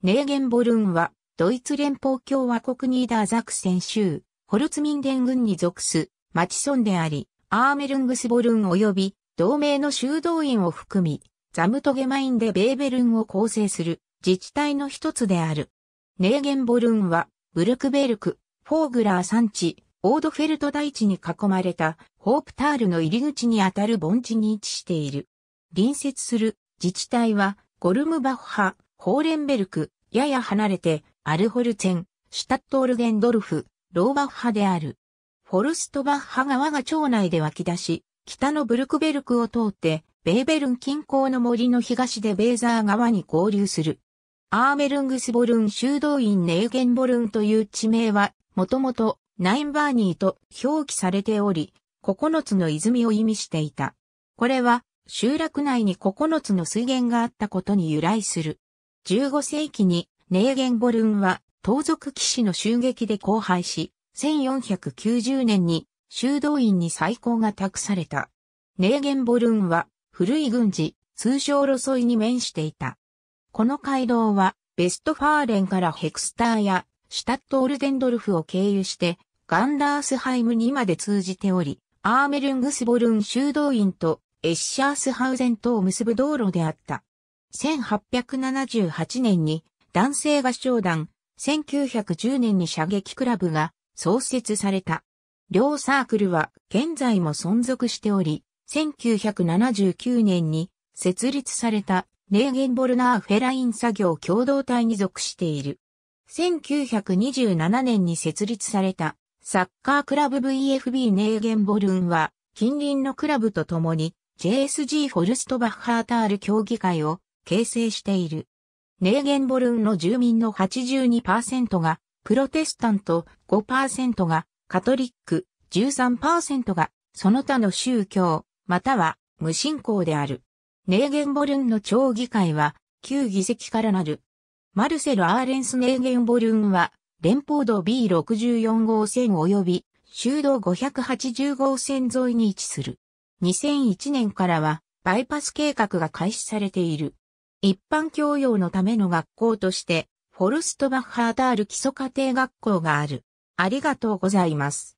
ネーゲンボルンは、ドイツ連邦共和国ニーダーザクセン州、ホルツミンデン軍に属す、町村であり、アーメルングスボルン及び、同盟の修道院を含み、ザムトゲマインでベーベルンを構成する、自治体の一つである。ネーゲンボルンは、ブルクベルク、フォーグラー山地、オードフェルト大地に囲まれた、ホープタールの入り口にあたる盆地に位置している。隣接する自治体は、ゴルムバッハ、ホーレンベルク、やや離れて、アルホルツェン、シュタットールゲンドルフ、ローバッハである。フォルストバッハ川が町内で湧き出し、北のブルクベルクを通って、ベーベルン近郊の森の東でベーザー川に合流する。アーメルングスボルン修道院ネーゲンボルンという地名は、もともとナインバーニーと表記されており、9つの泉を意味していた。これは、集落内に9つの水源があったことに由来する。15世紀にネーゲンボルンは盗賊騎士の襲撃で荒廃し、1490年に修道院に再興が託された。ネーゲンボルンは古い軍事、通称路沿いに面していた。この街道はベストファーレンからヘクスターやシュタット・オルデンドルフを経由してガンダースハイムにまで通じており、アーメルングスボルン修道院とエッシャースハウゼントを結ぶ道路であった。1878年に男性合唱団、1910年に射撃クラブが創設された。両サークルは現在も存続しており、1979年に設立されたネーゲンボルナーフェライン作業共同体に属している。1927年に設立されたサッカークラブ VFB ネーゲンボルンは近隣のクラブと共に JSG フォルストバッハータール協議会を形成している。ネーゲンボルンの住民の82%がプロテスタント、5%がカトリック、13%がその他の宗教、または無信仰である。ネーゲンボルンの町議会は旧議席からなる。マルセル・アーレンス・ネーゲンボルンは連邦道 B64 号線及び州道580号線沿いに位置する。2001年からはバイパス計画が開始されている。一般教養のための学校として、フォルストバッハーダール基礎家庭学校がある。ありがとうございます。